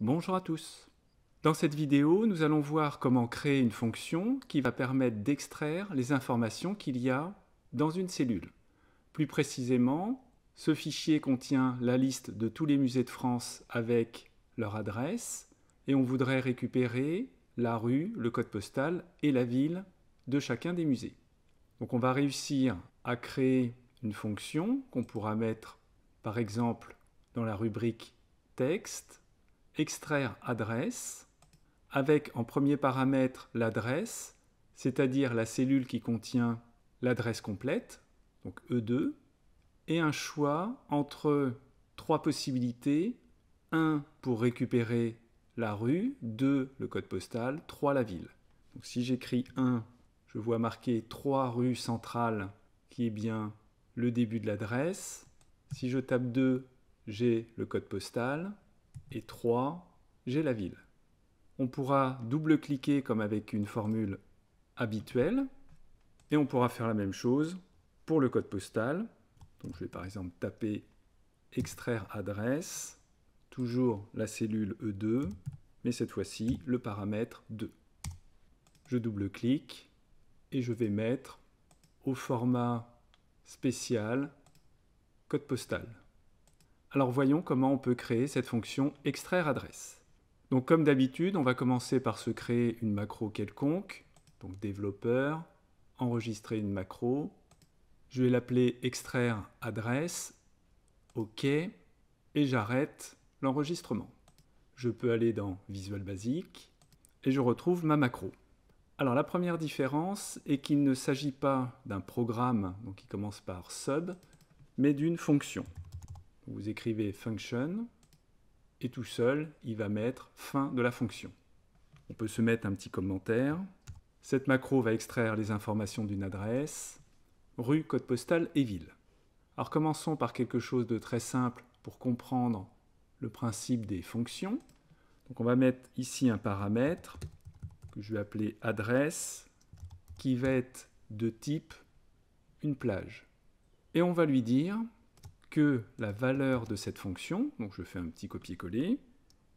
Bonjour à tous Dans cette vidéo, nous allons voir comment créer une fonction qui va permettre d'extraire les informations qu'il y a dans une cellule. Plus précisément, ce fichier contient la liste de tous les musées de France avec leur adresse et on voudrait récupérer la rue, le code postal et la ville de chacun des musées. Donc on va réussir à créer une fonction qu'on pourra mettre par exemple dans la rubrique texte extraire adresse avec en premier paramètre l'adresse, c'est-à-dire la cellule qui contient l'adresse complète, donc E2, et un choix entre trois possibilités, 1 pour récupérer la rue, 2 le code postal, 3 la ville. si j'écris 1, je vois marqué 3 rue centrale qui est bien le début de l'adresse. Si je tape 2, j'ai le code postal et 3, j'ai la ville. On pourra double-cliquer comme avec une formule habituelle et on pourra faire la même chose pour le code postal. Donc je vais par exemple taper extraire adresse, toujours la cellule E2, mais cette fois-ci le paramètre 2. Je double-clique et je vais mettre au format spécial code postal. Alors voyons comment on peut créer cette fonction extraire adresse. Donc comme d'habitude, on va commencer par se créer une macro quelconque, donc développeur, enregistrer une macro, je vais l'appeler extraire adresse, OK, et j'arrête l'enregistrement. Je peux aller dans Visual Basic, et je retrouve ma macro. Alors la première différence est qu'il ne s'agit pas d'un programme donc qui commence par sub, mais d'une fonction. Vous écrivez function et tout seul, il va mettre fin de la fonction. On peut se mettre un petit commentaire. Cette macro va extraire les informations d'une adresse, rue, code postal et ville. Alors commençons par quelque chose de très simple pour comprendre le principe des fonctions. Donc on va mettre ici un paramètre que je vais appeler adresse qui va être de type une plage. Et on va lui dire que la valeur de cette fonction, donc je fais un petit copier-coller,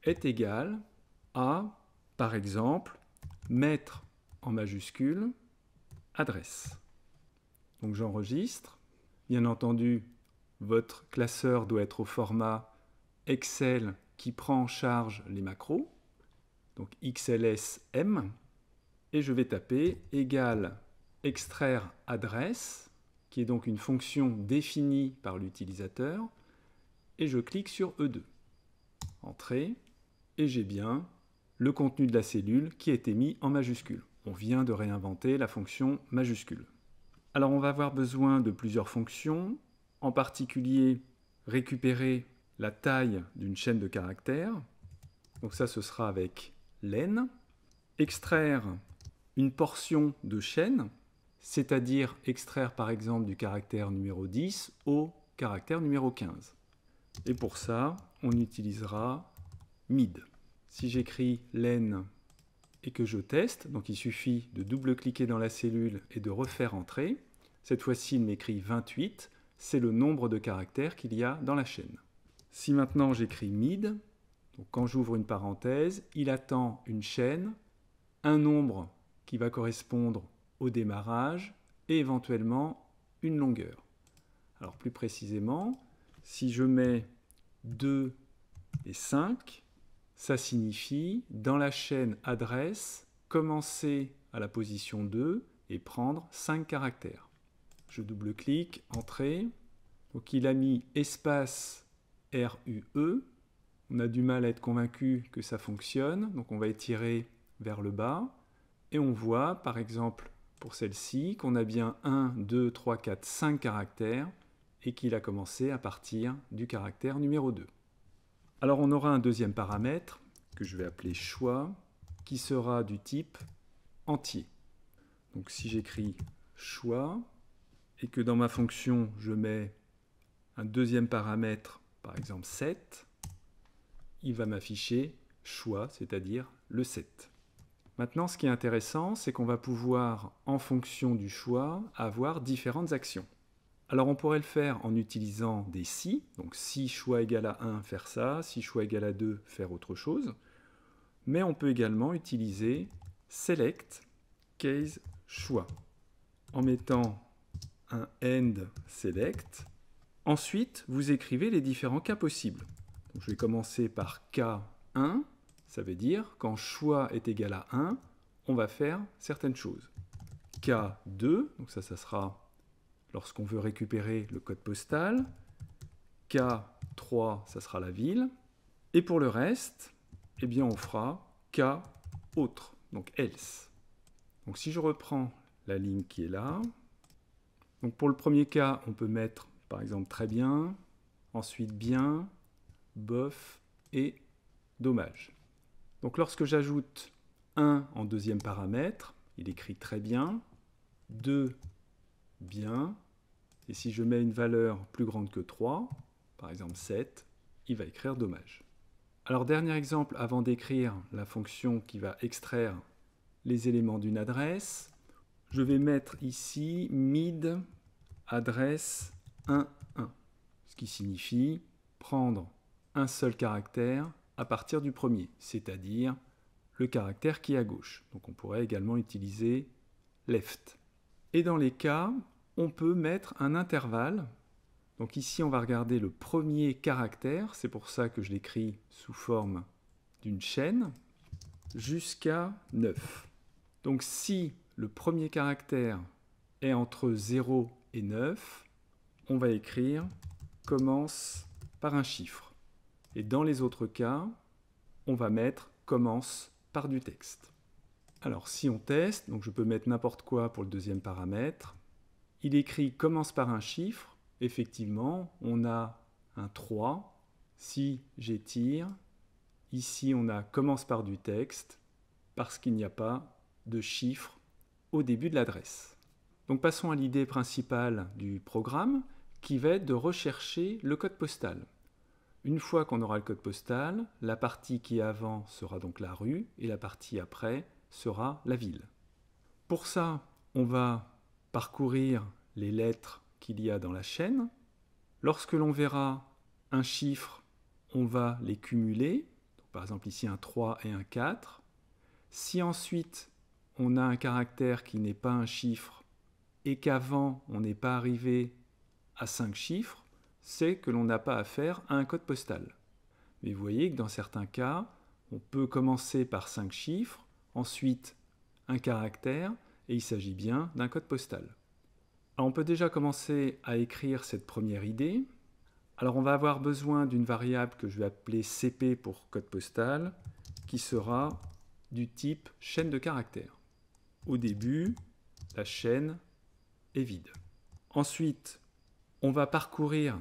est égale à, par exemple, mettre en majuscule adresse. Donc j'enregistre. Bien entendu, votre classeur doit être au format Excel qui prend en charge les macros, donc XLSM, et je vais taper égale extraire adresse qui est donc une fonction définie par l'utilisateur, et je clique sur E2. Entrée, et j'ai bien le contenu de la cellule qui a été mis en majuscule. On vient de réinventer la fonction majuscule. Alors on va avoir besoin de plusieurs fonctions, en particulier récupérer la taille d'une chaîne de caractères. Donc ça, ce sera avec len. Extraire une portion de chaîne c'est-à-dire extraire par exemple du caractère numéro 10 au caractère numéro 15. Et pour ça, on utilisera mid. Si j'écris len et que je teste, donc il suffit de double-cliquer dans la cellule et de refaire entrer, cette fois-ci il m'écrit 28, c'est le nombre de caractères qu'il y a dans la chaîne. Si maintenant j'écris mid, donc quand j'ouvre une parenthèse, il attend une chaîne, un nombre qui va correspondre au démarrage et éventuellement une longueur. Alors plus précisément, si je mets 2 et 5, ça signifie dans la chaîne adresse, commencer à la position 2 et prendre 5 caractères. Je double-clique, entrée. Donc il a mis espace RUE. On a du mal à être convaincu que ça fonctionne, donc on va étirer vers le bas. Et on voit par exemple pour celle-ci, qu'on a bien 1, 2, 3, 4, 5 caractères, et qu'il a commencé à partir du caractère numéro 2. Alors on aura un deuxième paramètre, que je vais appeler choix, qui sera du type entier. Donc si j'écris choix, et que dans ma fonction je mets un deuxième paramètre, par exemple 7, il va m'afficher choix, c'est-à-dire le 7. Maintenant, ce qui est intéressant, c'est qu'on va pouvoir, en fonction du choix, avoir différentes actions. Alors on pourrait le faire en utilisant des si, donc si choix égal à 1, faire ça, si choix égal à 2, faire autre chose. Mais on peut également utiliser select case choix en mettant un end select. Ensuite, vous écrivez les différents cas possibles. je vais commencer par cas 1 ça veut dire quand choix est égal à 1, on va faire certaines choses. K2, donc ça, ça sera lorsqu'on veut récupérer le code postal. K3, ça sera la ville. Et pour le reste, eh bien, on fera K autre, donc else. Donc si je reprends la ligne qui est là, donc pour le premier cas, on peut mettre par exemple très bien, ensuite bien, bof et dommage. Donc lorsque j'ajoute 1 en deuxième paramètre, il écrit très bien, 2 bien, et si je mets une valeur plus grande que 3, par exemple 7, il va écrire dommage. Alors dernier exemple avant d'écrire la fonction qui va extraire les éléments d'une adresse, je vais mettre ici mid adresse 11, ce qui signifie prendre un seul caractère à partir du premier, c'est-à-dire le caractère qui est à gauche. Donc on pourrait également utiliser left. Et dans les cas, on peut mettre un intervalle. Donc ici, on va regarder le premier caractère, c'est pour ça que je l'écris sous forme d'une chaîne, jusqu'à 9. Donc si le premier caractère est entre 0 et 9, on va écrire commence par un chiffre. Et dans les autres cas, on va mettre commence par du texte. Alors si on teste, donc je peux mettre n'importe quoi pour le deuxième paramètre, il écrit commence par un chiffre, effectivement, on a un 3, si j'étire, ici on a commence par du texte, parce qu'il n'y a pas de chiffre au début de l'adresse. Donc passons à l'idée principale du programme, qui va être de rechercher le code postal. Une fois qu'on aura le code postal, la partie qui est avant sera donc la rue et la partie après sera la ville. Pour ça, on va parcourir les lettres qu'il y a dans la chaîne. Lorsque l'on verra un chiffre, on va les cumuler. par exemple ici un 3 et un 4. Si ensuite on a un caractère qui n'est pas un chiffre et qu'avant on n'est pas arrivé à 5 chiffres, c'est que l'on n'a pas affaire à un code postal. Mais vous voyez que dans certains cas, on peut commencer par 5 chiffres, ensuite un caractère, et il s'agit bien d'un code postal. Alors on peut déjà commencer à écrire cette première idée. Alors on va avoir besoin d'une variable que je vais appeler CP pour code postal, qui sera du type chaîne de caractères. Au début, la chaîne est vide. Ensuite, on va parcourir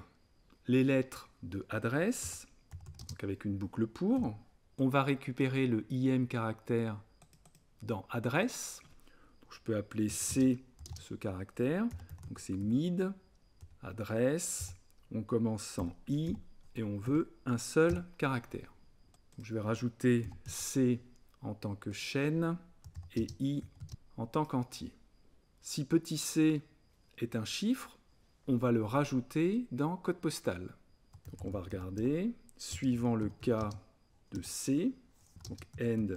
les lettres de adresse, donc avec une boucle pour. On va récupérer le im caractère dans adresse. je peux appeler C ce caractère. Donc c'est mid, adresse, on commence en i et on veut un seul caractère. je vais rajouter C en tant que chaîne et i en tant qu'entier. Si petit c est un chiffre, on va le rajouter dans code postal. Donc on va regarder, suivant le cas de C, donc end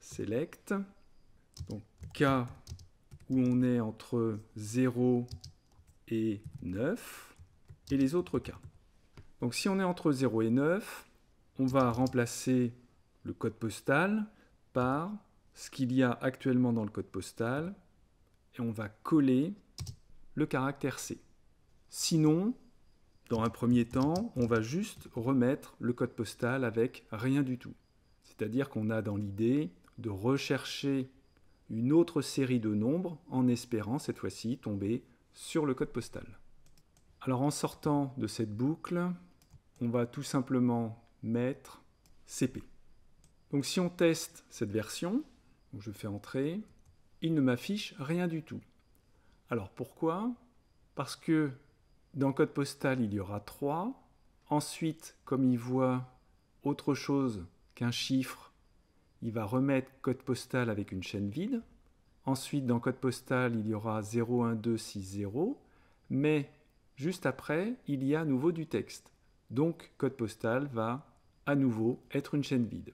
select, donc cas où on est entre 0 et 9, et les autres cas. Donc si on est entre 0 et 9, on va remplacer le code postal par ce qu'il y a actuellement dans le code postal, et on va coller le caractère C. Sinon, dans un premier temps, on va juste remettre le code postal avec rien du tout. C'est-à-dire qu'on a dans l'idée de rechercher une autre série de nombres en espérant cette fois-ci tomber sur le code postal. Alors en sortant de cette boucle, on va tout simplement mettre CP. Donc si on teste cette version, je fais entrer, il ne m'affiche rien du tout. Alors pourquoi Parce que dans code postal, il y aura 3. Ensuite, comme il voit autre chose qu'un chiffre, il va remettre code postal avec une chaîne vide. Ensuite, dans code postal, il y aura 01260, mais juste après, il y a à nouveau du texte. Donc, code postal va à nouveau être une chaîne vide.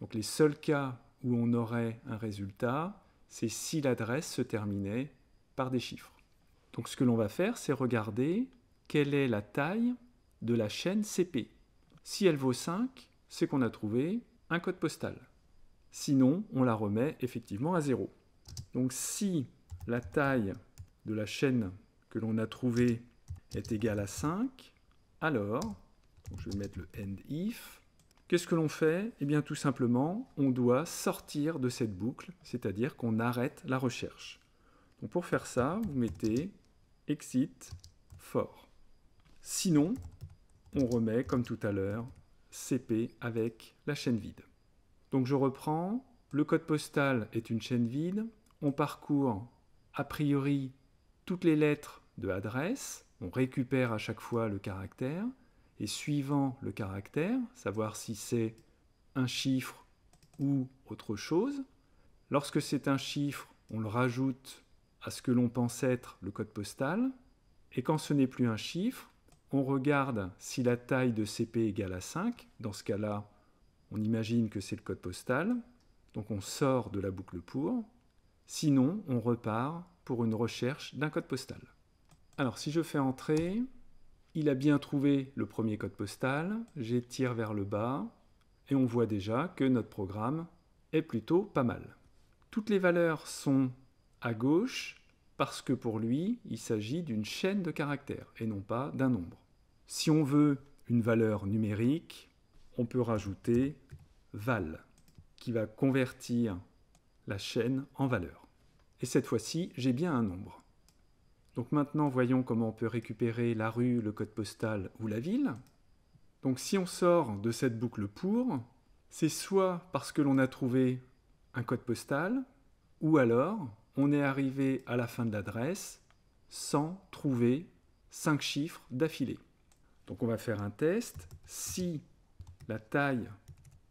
Donc, les seuls cas où on aurait un résultat, c'est si l'adresse se terminait par des chiffres. Donc ce que l'on va faire, c'est regarder quelle est la taille de la chaîne CP. Si elle vaut 5, c'est qu'on a trouvé un code postal. Sinon, on la remet effectivement à 0. Donc si la taille de la chaîne que l'on a trouvée est égale à 5, alors, je vais mettre le end if, qu'est-ce que l'on fait Eh bien tout simplement, on doit sortir de cette boucle, c'est-à-dire qu'on arrête la recherche. Donc pour faire ça, vous mettez exit for. Sinon, on remet, comme tout à l'heure, CP avec la chaîne vide. Donc je reprends, le code postal est une chaîne vide, on parcourt a priori toutes les lettres de adresse, on récupère à chaque fois le caractère, et suivant le caractère, savoir si c'est un chiffre ou autre chose, lorsque c'est un chiffre, on le rajoute à ce que l'on pense être le code postal, et quand ce n'est plus un chiffre, on regarde si la taille de CP égale à 5. Dans ce cas-là, on imagine que c'est le code postal, donc on sort de la boucle pour. Sinon, on repart pour une recherche d'un code postal. Alors si je fais entrer, il a bien trouvé le premier code postal, j'étire vers le bas, et on voit déjà que notre programme est plutôt pas mal. Toutes les valeurs sont à gauche parce que pour lui, il s'agit d'une chaîne de caractères et non pas d'un nombre. Si on veut une valeur numérique, on peut rajouter val qui va convertir la chaîne en valeur. Et cette fois-ci, j'ai bien un nombre. Donc maintenant, voyons comment on peut récupérer la rue, le code postal ou la ville. Donc si on sort de cette boucle pour, c'est soit parce que l'on a trouvé un code postal, ou alors on est arrivé à la fin de l'adresse sans trouver 5 chiffres d'affilée. Donc on va faire un test. Si la taille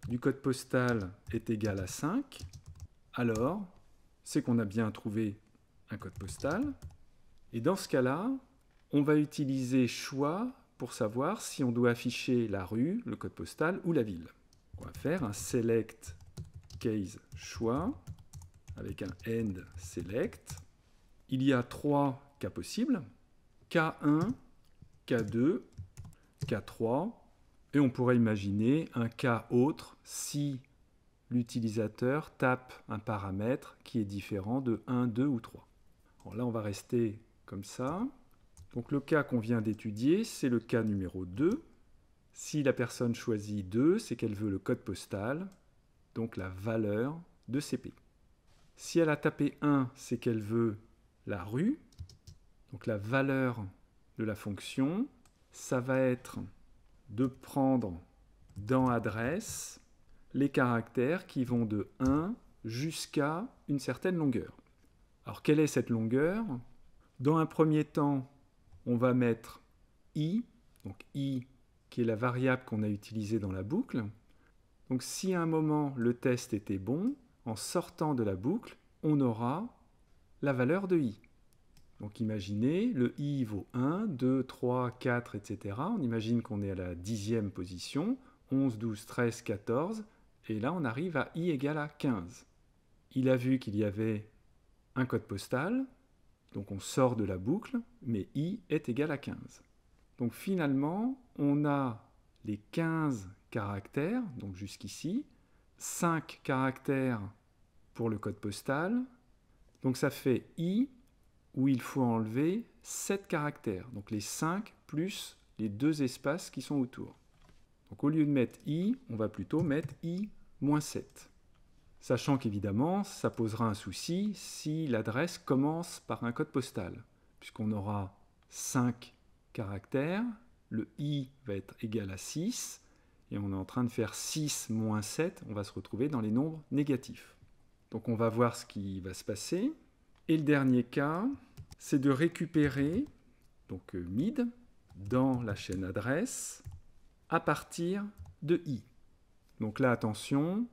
du code postal est égale à 5, alors c'est qu'on a bien trouvé un code postal. Et dans ce cas-là, on va utiliser choix pour savoir si on doit afficher la rue, le code postal ou la ville. On va faire un select case choix avec un end select. Il y a trois cas possibles. K1, K2, K3. Et on pourrait imaginer un cas autre si l'utilisateur tape un paramètre qui est différent de 1, 2 ou 3. Alors là, on va rester comme ça. Donc le cas qu'on vient d'étudier, c'est le cas numéro 2. Si la personne choisit 2, c'est qu'elle veut le code postal, donc la valeur de CP. Si elle a tapé 1, c'est qu'elle veut la rue. Donc la valeur de la fonction, ça va être de prendre dans adresse les caractères qui vont de 1 jusqu'à une certaine longueur. Alors quelle est cette longueur Dans un premier temps, on va mettre i, donc i qui est la variable qu'on a utilisée dans la boucle. Donc si à un moment le test était bon, en sortant de la boucle, on aura la valeur de i. Donc imaginez, le i vaut 1, 2, 3, 4, etc. On imagine qu'on est à la dixième position, 11, 12, 13, 14, et là on arrive à i égale à 15. Il a vu qu'il y avait un code postal, donc on sort de la boucle, mais i est égal à 15. Donc finalement, on a les 15 caractères, donc jusqu'ici, 5 caractères le code postal. Donc ça fait I où il faut enlever 7 caractères, donc les 5 plus les deux espaces qui sont autour. Donc au lieu de mettre I, on va plutôt mettre I-7. Sachant qu'évidemment, ça posera un souci si l'adresse commence par un code postal, puisqu'on aura 5 caractères, le I va être égal à 6, et on est en train de faire 6 moins 7, on va se retrouver dans les nombres négatifs. Donc on va voir ce qui va se passer. Et le dernier cas, c'est de récupérer donc euh, mid dans la chaîne adresse à partir de i. Donc là, attention,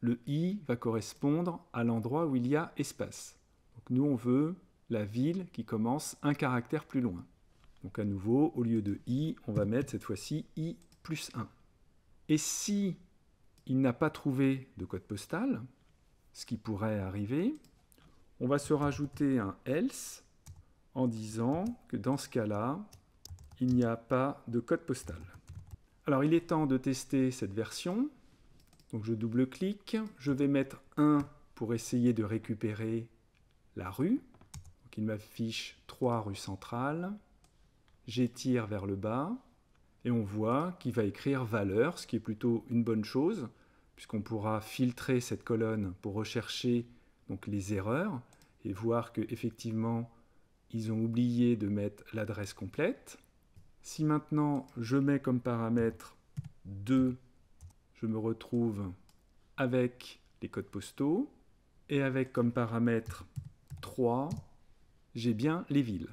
le i va correspondre à l'endroit où il y a espace. Donc nous, on veut la ville qui commence un caractère plus loin. Donc à nouveau, au lieu de i, on va mettre cette fois-ci i plus 1. Et si il n'a pas trouvé de code postal, ce qui pourrait arriver. On va se rajouter un else en disant que dans ce cas-là, il n'y a pas de code postal. Alors il est temps de tester cette version. Donc je double-clique, je vais mettre 1 pour essayer de récupérer la rue. Donc il m'affiche 3 rue centrale. J'étire vers le bas et on voit qu'il va écrire valeur, ce qui est plutôt une bonne chose puisqu'on pourra filtrer cette colonne pour rechercher donc, les erreurs et voir qu'effectivement, ils ont oublié de mettre l'adresse complète. Si maintenant je mets comme paramètre 2, je me retrouve avec les codes postaux et avec comme paramètre 3, j'ai bien les villes.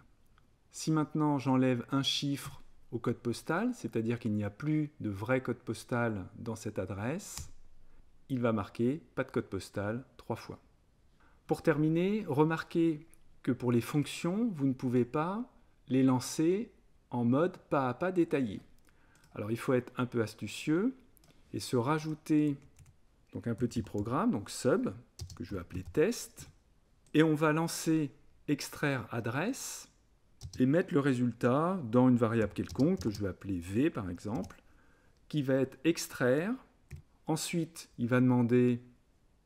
Si maintenant j'enlève un chiffre au code postal, c'est-à-dire qu'il n'y a plus de vrai code postal dans cette adresse, il va marquer pas de code postal trois fois. Pour terminer, remarquez que pour les fonctions, vous ne pouvez pas les lancer en mode pas à pas détaillé. Alors il faut être un peu astucieux et se rajouter donc un petit programme, donc sub, que je vais appeler test, et on va lancer extraire adresse et mettre le résultat dans une variable quelconque que je vais appeler v par exemple, qui va être extraire Ensuite, il va demander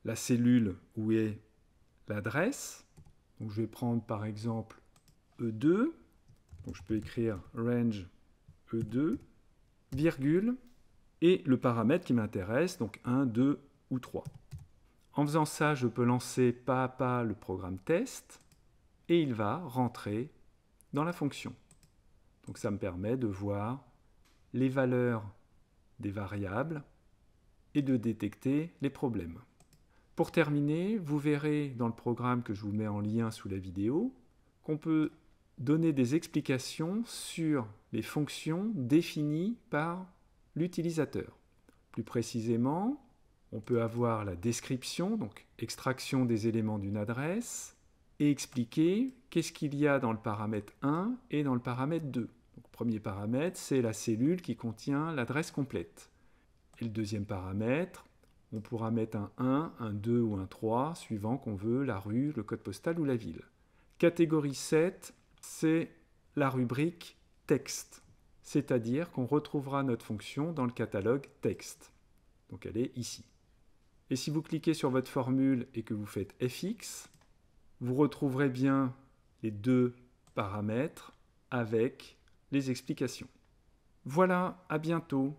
la cellule où est l'adresse. Donc je vais prendre par exemple E2. Donc je peux écrire range E2, virgule, et le paramètre qui m'intéresse, donc 1, 2 ou 3. En faisant ça, je peux lancer pas à pas le programme test et il va rentrer dans la fonction. Donc ça me permet de voir les valeurs des variables et de détecter les problèmes. Pour terminer, vous verrez dans le programme que je vous mets en lien sous la vidéo qu'on peut donner des explications sur les fonctions définies par l'utilisateur. Plus précisément, on peut avoir la description, donc extraction des éléments d'une adresse, et expliquer qu'est-ce qu'il y a dans le paramètre 1 et dans le paramètre 2. premier paramètre, c'est la cellule qui contient l'adresse complète le deuxième paramètre, on pourra mettre un 1, un 2 ou un 3, suivant qu'on veut la rue, le code postal ou la ville. Catégorie 7, c'est la rubrique texte, c'est-à-dire qu'on retrouvera notre fonction dans le catalogue texte. Donc elle est ici. Et si vous cliquez sur votre formule et que vous faites fx, vous retrouverez bien les deux paramètres avec les explications. Voilà, à bientôt.